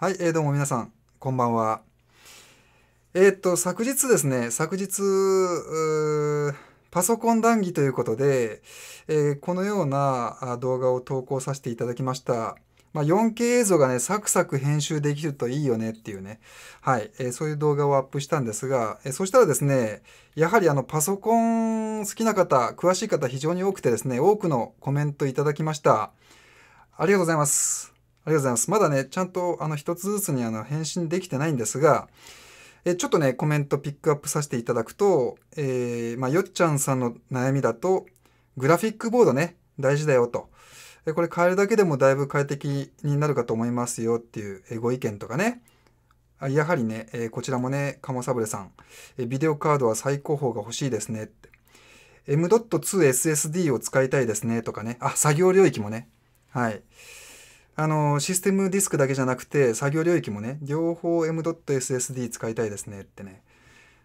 はい、えー、どうも皆さん、こんばんは。えー、っと、昨日ですね、昨日、パソコン談義ということで、えー、このような動画を投稿させていただきました。まあ、4K 映像がね、サクサク編集できるといいよねっていうね、はい、えー、そういう動画をアップしたんですが、えそしたらですね、やはりあのパソコン好きな方、詳しい方非常に多くてですね、多くのコメントいただきました。ありがとうございます。りがとうございます。まだね、ちゃんとあの一つずつにあの返信できてないんですが、えちょっとね、コメントピックアップさせていただくと、えー、まあ、よっちゃんさんの悩みだと、グラフィックボードね、大事だよと。えこれ変えるだけでもだいぶ快適になるかと思いますよっていうご意見とかね。やはりね、えこちらもね、カモサブレさん、えビデオカードは最高峰が欲しいですねって。M.2SSD を使いたいですねとかね。あ、作業領域もね。はい。あの、システムディスクだけじゃなくて、作業領域もね、両方 M.SSD 使いたいですねってね。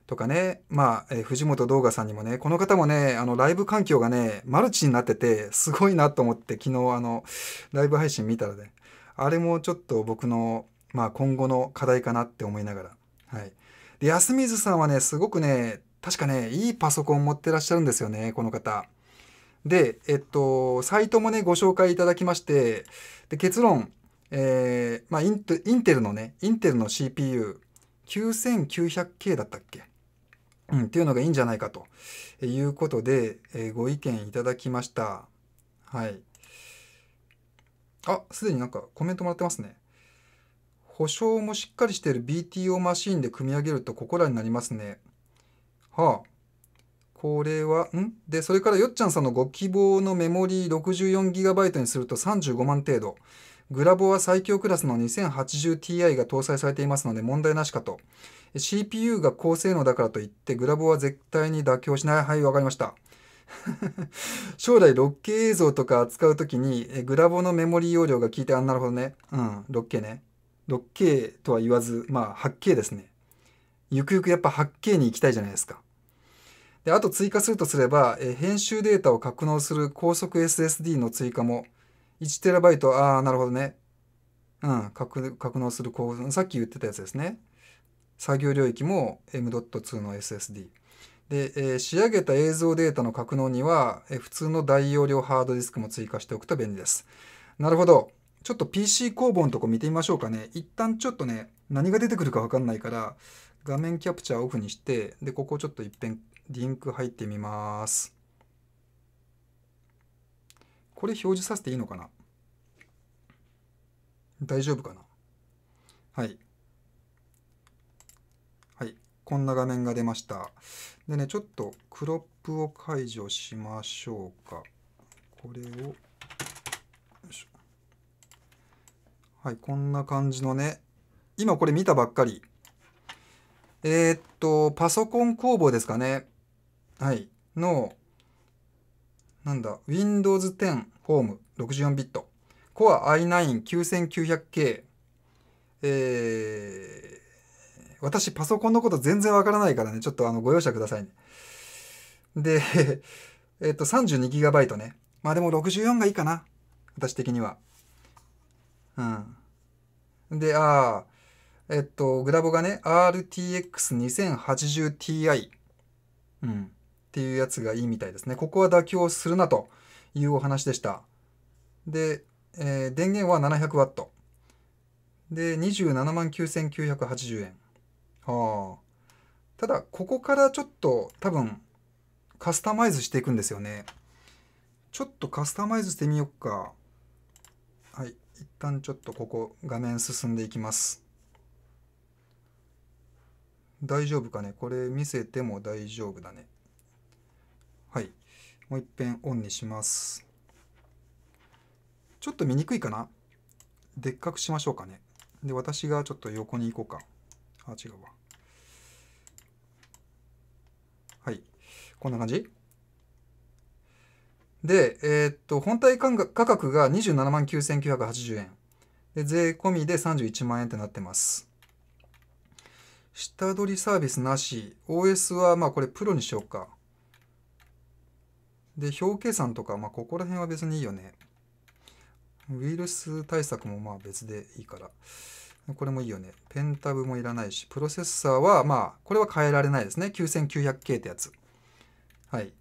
とかね、まあ、えー、藤本動画さんにもね、この方もね、あの、ライブ環境がね、マルチになってて、すごいなと思って、昨日あの、ライブ配信見たらね、あれもちょっと僕の、まあ、今後の課題かなって思いながら。はい。で、安水さんはね、すごくね、確かね、いいパソコン持ってらっしゃるんですよね、この方。で、えっと、サイトもね、ご紹介いただきまして、で結論、えー、まあインテ、インテルのね、インテルの CPU、9900K だったっけうん、っていうのがいいんじゃないかということで、えー、ご意見いただきました。はい。あ、すでになんかコメントもらってますね。保証もしっかりしている BTO マシンで組み上げるとここらになりますね。はあ。これは、んで、それからよっちゃんさんのご希望のメモリー 64GB にすると35万程度。グラボは最強クラスの 2080Ti が搭載されていますので問題なしかと。CPU が高性能だからといって、グラボは絶対に妥協しない。はい、わかりました。将来 6K 映像とか扱うときにグラボのメモリー容量が効いてあんなるほどね。うん、6K ね。6K とは言わず、まあ 8K ですね。ゆくゆくやっぱ 8K に行きたいじゃないですか。で、あと追加するとすれば、えー、編集データを格納する高速 SSD の追加も 1TB、ああ、なるほどね。うん、格格納する高さっき言ってたやつですね。作業領域も M.2 の SSD。で、えー、仕上げた映像データの格納には、えー、普通の大容量ハードディスクも追加しておくと便利です。なるほど。ちょっと PC 工房のとこ見てみましょうかね。一旦ちょっとね、何が出てくるかわかんないから、画面キャプチャーオフにして、で、ここちょっと一遍リンク入ってみます。これ表示させていいのかな大丈夫かなはい。はい。こんな画面が出ました。でね、ちょっとクロップを解除しましょうか。これを、よいしょ。はい、こんな感じのね、今これ見たばっかり。えー、っと、パソコン工房ですかね。はい、の、なんだ、Windows 10 Home 64 b i t Core i9-9900K、えー、私パソコンのこと全然わからないからね、ちょっとあのご容赦くださいね。で、えっと 32GB ね。まあでも64がいいかな。私的には。うん。で、ああ、えっと、グラボがね、RTX2080Ti。うん。っていうやつがいいみたいですね。ここは妥協するなというお話でした。で、えー、電源は 700W。で、27万9980円。はあ。ただ、ここからちょっと多分カスタマイズしていくんですよね。ちょっとカスタマイズしてみよっか。はい。一旦ちょっとここ画面進んでいきます。大丈夫かねこれ見せても大丈夫だね。もう一遍オンにしますちょっと見にくいかなでっかくしましょうかねで私がちょっと横に行こうかあ違うわはいこんな感じで、えー、っと、本体価格が27万9980円。で、税込みで31万円ってなってます。下取りサービスなし。OS は、まあこれプロにしようか。で、表計算とか、まあ、ここら辺は別にいいよね。ウイルス対策もまあ別でいいから。これもいいよね。ペンタブもいらないし、プロセッサーは、まあ、これは変えられないですね。9900K ってやつ。はい。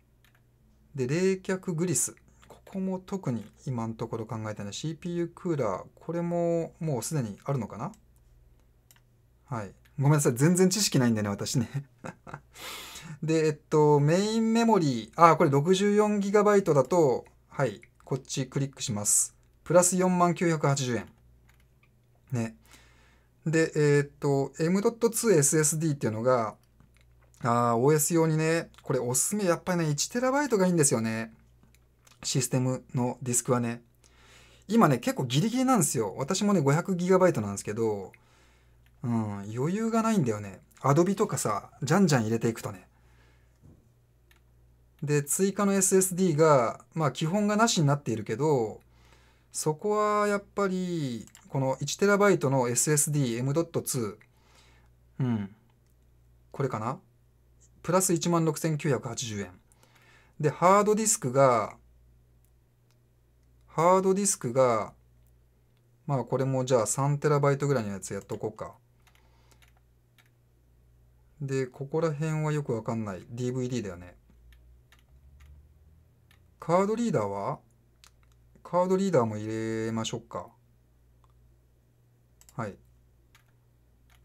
で、冷却グリス。ここも特に今のところ考えてない。CPU クーラー。これももうすでにあるのかなはい。ごめんなさい。全然知識ないんでね、私ね。で、えっと、メインメモリー、あ、これ 64GB だと、はい、こっちクリックします。プラス4980円。ね。で、えー、っと、M.2SSD っていうのが、あ OS 用にね、これおすすめ、やっぱりね、1TB がいいんですよね。システムのディスクはね。今ね、結構ギリギリなんですよ。私もね、500GB なんですけど、うん、余裕がないんだよね。Adobe とかさ、じゃんじゃん入れていくとね。で、追加の SSD が、まあ基本がなしになっているけど、そこはやっぱり、この 1TB の SSDM.2、うん、これかなプラス16,980円。で、ハードディスクが、ハードディスクが、まあこれもじゃあ 3TB ぐらいのやつやっとこうか。で、ここら辺はよくわかんない。DVD だよね。カードリーダーはカードリーダーも入れましょうか。はい。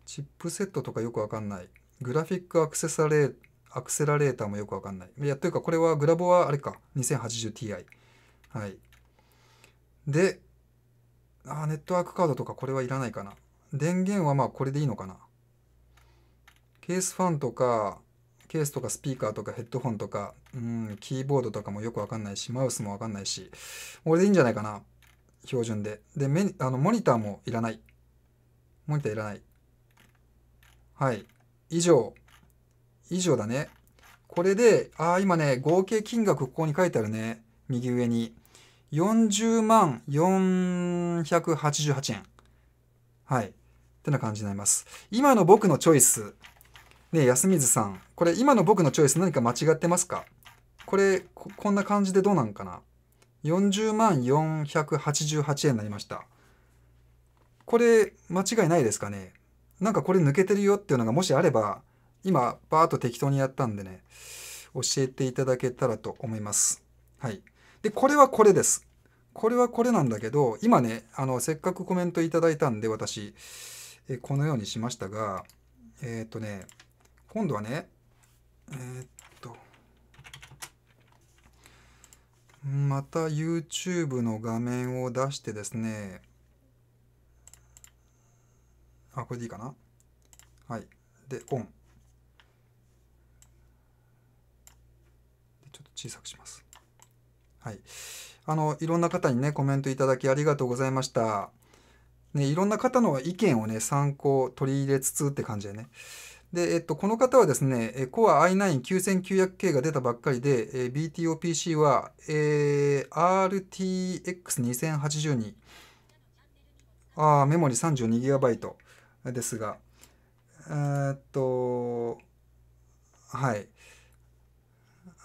チップセットとかよくわかんない。グラフィックアクセサレーアクセラレーターもよくわかんない。いや、というか、これはグラボはあれか、2080ti。はい。で、あ、ネットワークカードとかこれはいらないかな。電源はまあこれでいいのかな。ケースファンとか、ケースとかスピーカーとかヘッドホンとか、うん、キーボードとかもよくわかんないし、マウスもわかんないし、俺でいいんじゃないかな。標準で。で、メあのモニターもいらない。モニターいらない。はい。以上。以上だね。これで、ああ、今ね、合計金額ここに書いてあるね。右上に。40万488円。はい。ってな感じになります。今の僕のチョイスね安水さん、これ今の僕のチョイス何か間違ってますかこれこ、こんな感じでどうなんかな ?40 万488円になりました。これ、間違いないですかねなんかこれ抜けてるよっていうのがもしあれば、今、バーッと適当にやったんでね、教えていただけたらと思います。はい。で、これはこれです。これはこれなんだけど、今ね、あの、せっかくコメントいただいたんで、私、えこのようにしましたが、えっ、ー、とね、今度はね、えー、っと、また YouTube の画面を出してですね、あ、これでいいかなはい。で、オン。ちょっと小さくします。はい。あの、いろんな方にね、コメントいただきありがとうございました。ね、いろんな方の意見をね、参考、取り入れつつって感じでね。で、えっと、この方はですね、Core i9-9900K が出たばっかりで、え BTOPC は、えー、RTX2082 あメモリ 32GB ですが、えー、っと、はい。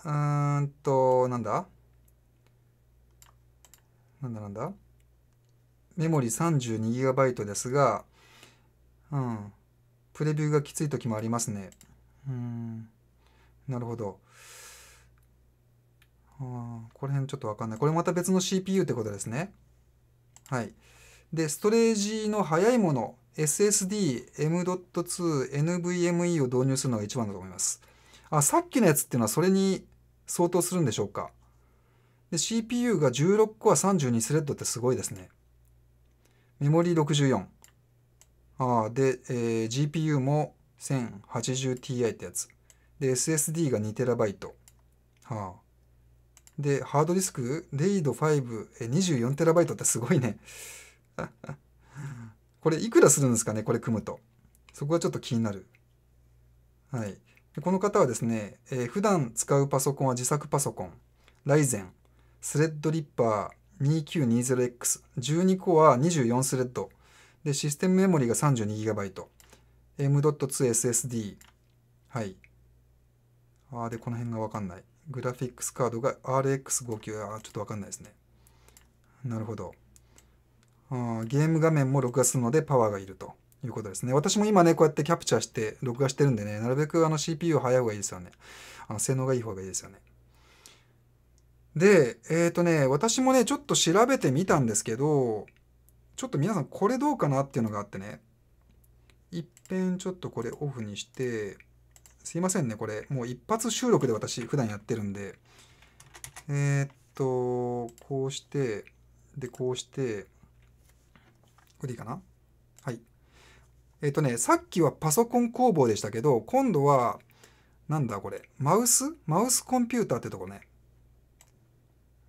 うーんと、なんだなんだなんだメモリ 32GB ですが、うん。プレビューがきつい時もありますね。うん。なるほど。あこれ辺ちょっとわかんない。これまた別の CPU ってことですね。はい。で、ストレージの速いもの、SSD、M.2、NVMe を導入するのが一番だと思います。あ、さっきのやつっていうのはそれに相当するんでしょうか。で、CPU が16コア32スレッドってすごいですね。メモリー64。あで、えー、GPU も 1080Ti ってやつ。で、SSD が 2TB。はあ。で、ハードディスク、RAID5、え 24TB ってすごいね。これ、いくらするんですかねこれ組むと。そこがちょっと気になる。はい。この方はですね、えー、普段使うパソコンは自作パソコン、Ryzen、スレッドリッパー 2920X、12個は24スレッド、で、システムメモリが 32GB。M.2SSD。はい。あで、この辺がわかんない。グラフィックスカードが RX59。あちょっとわかんないですね。なるほど。あゲーム画面も録画するのでパワーがいるということですね。私も今ね、こうやってキャプチャーして録画してるんでね、なるべくあの CPU 早い方がいいですよね。あの性能がいい方がいいですよね。で、えっ、ー、とね、私もね、ちょっと調べてみたんですけど、ちょっと皆さんこれどうかなっていうのがあってね。いっぺんちょっとこれオフにして、すいませんね、これ。もう一発収録で私普段やってるんで。えー、っと、こうして、で、こうして、これでいいかなはい。えー、っとね、さっきはパソコン工房でしたけど、今度は、なんだこれ。マウスマウスコンピューターってとこね。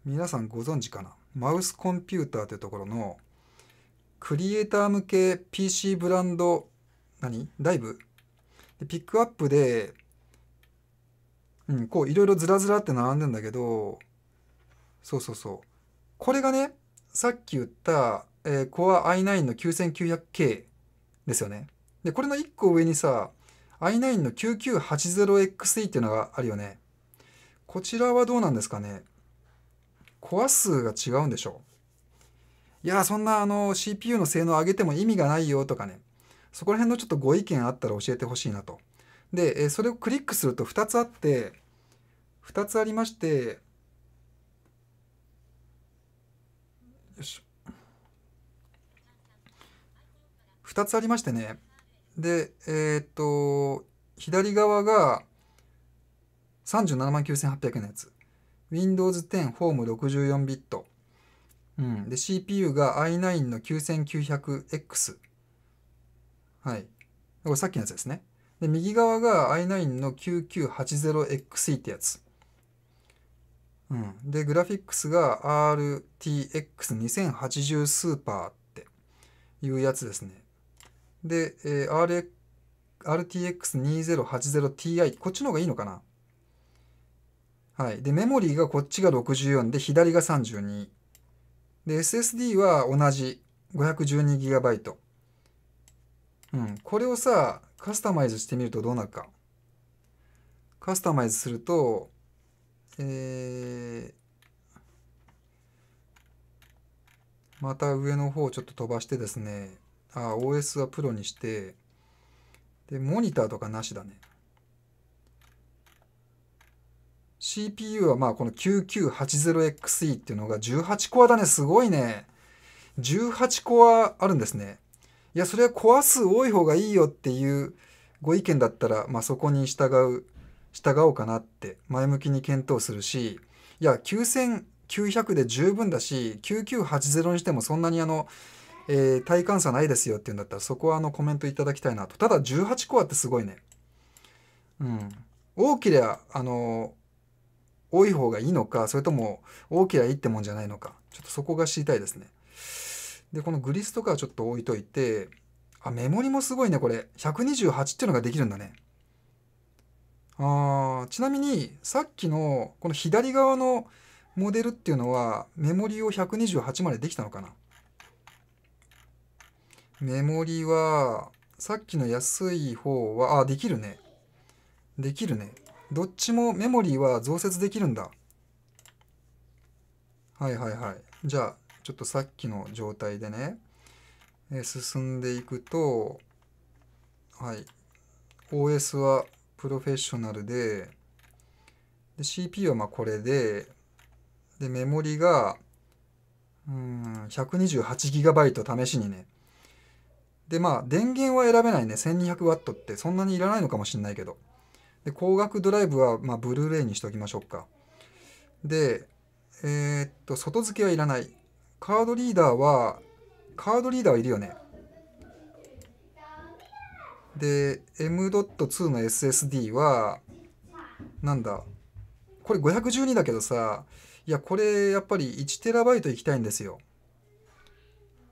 皆さんご存知かなマウスコンピューターってところの、クリエイター向け PC ブランド、何ライブでピックアップで、うん、こういろいろずらずらって並んでんだけど、そうそうそう。これがね、さっき言った、えー、Core i9 の 9900K ですよね。で、これの1個上にさ、i9 の 9980XE っていうのがあるよね。こちらはどうなんですかねコア数が違うんでしょういやそんなあの CPU の性能を上げても意味がないよとかねそこら辺のちょっとご意見あったら教えてほしいなとでそれをクリックすると2つあって2つありましてよし2つありましてねでえー、っと左側が37万9800円のやつ Windows 10 Home 64ビットうん、で CPU が i9 の 9900X はいこれさっきのやつですねで右側が i9 の 9980XE ってやつ、うん、でグラフィックスが RTX2080 スーパーっていうやつですねで、えー、RTX2080Ti こっちの方がいいのかなはい。で、メモリーがこっちが64で、左が32。で、SSD は同じ 512GB。うん。これをさ、カスタマイズしてみるとどうなるか。カスタマイズすると、えー、また上の方をちょっと飛ばしてですね、あ、OS はプロにして、で、モニターとかなしだね。CPU はまあこの 9980XE っていうのが18コアだね。すごいね。18コアあるんですね。いや、それはコア数多い方がいいよっていうご意見だったら、まあそこに従う、従おうかなって前向きに検討するし、いや、9900で十分だし、9980にしてもそんなにあの、えー、体感差ないですよっていうんだったら、そこはあのコメントいただきたいなと。ただ18コアってすごいね。うん。多きりゃ、あの、多い方がいいのか、それとも大きゃいいってもんじゃないのか、ちょっとそこが知りたいですね。で、このグリスとかはちょっと置いといて、あ、メモリもすごいね、これ。128っていうのができるんだね。あちなみに、さっきのこの左側のモデルっていうのは、メモリを128までできたのかなメモリは、さっきの安い方は、あ、できるね。できるね。どっちもメモリーは増設できるんだ。はいはいはい。じゃあ、ちょっとさっきの状態でね、え進んでいくと、はい。OS はプロフェッショナルで、で CPU はまあこれで、で、メモリが、うん、128GB 試しにね。で、まあ、電源は選べないね。1200W ってそんなにいらないのかもしれないけど。で、光学ドライブは、まあ、ブルーレイにしておきましょうか。で、えー、っと、外付けはいらない。カードリーダーは、カードリーダーはいるよね。で、M.2 の SSD は、なんだ、これ512だけどさ、いや、これやっぱり 1TB いきたいんですよ。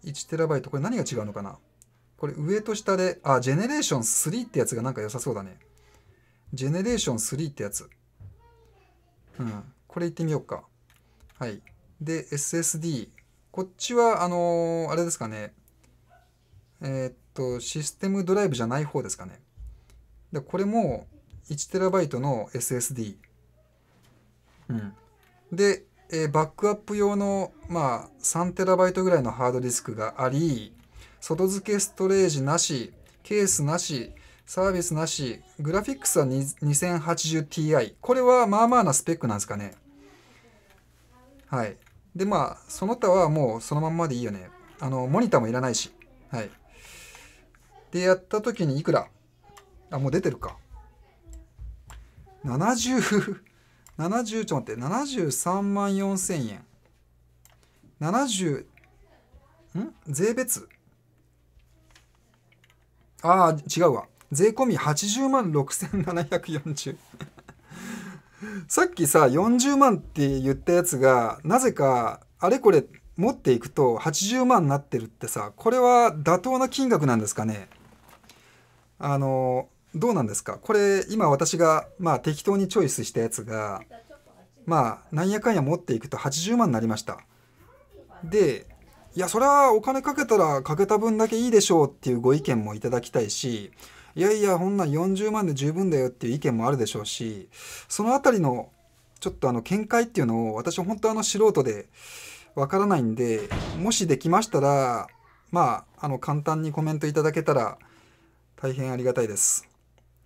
1TB、これ何が違うのかなこれ上と下で、あ、ジェネレーション3ってやつがなんか良さそうだね。ジェネレーション3ってやつ。うん。これ行ってみようか。はい。で、SSD。こっちは、あのー、あれですかね。えー、っと、システムドライブじゃない方ですかね。で、これも 1TB の SSD。うん。で、えー、バックアップ用の、まあ、3TB ぐらいのハードディスクがあり、外付けストレージなし、ケースなし、サービスなし。グラフィックスは 2080ti。これはまあまあなスペックなんですかね。はい。で、まあ、その他はもうそのままでいいよね。あの、モニターもいらないし。はい。で、やった時にいくらあ、もう出てるか。70 70 ちょっと待って73万4000円70ん税別ああ違うわ税込み80万6740 さっきさ40万って言ったやつがなぜかあれこれ持っていくと80万になってるってさこれは妥当な金額なんですかねあのどうなんですかこれ今私がまあ適当にチョイスしたやつがまあなんやかんや持っていくと80万になりましたでいやそれはお金かけたらかけた分だけいいでしょうっていうご意見もいただきたいしいやいや、ほんな40万で十分だよっていう意見もあるでしょうし、そのあたりの、ちょっとあの、見解っていうのを、私本当あの、素人で、わからないんで、もしできましたら、まあ、あの、簡単にコメントいただけたら、大変ありがたいです。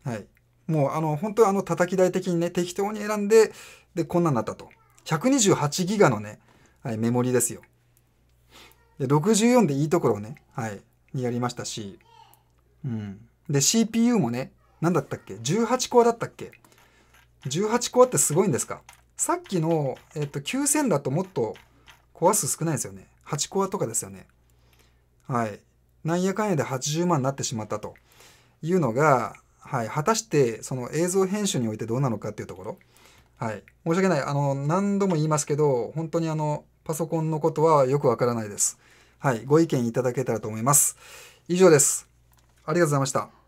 はい。もう、あの、本当あの、叩き台的にね、適当に選んで、で、こんなんなったと。128ギガのね、はい、メモリですよ。で、64でいいところをね、はい、にやりましたし、うん。で、CPU もね、何だったっけ ?18 コアだったっけ ?18 コアってすごいんですかさっきの、えっと、9000だともっとコア数少ないですよね。8コアとかですよね。はい。なんやかんやで80万になってしまったというのが、はい、果たしてその映像編集においてどうなのかっていうところ。はい。申し訳ない。あの、何度も言いますけど、本当にあの、パソコンのことはよくわからないです。はい。ご意見いただけたらと思います。以上です。ありがとうございました。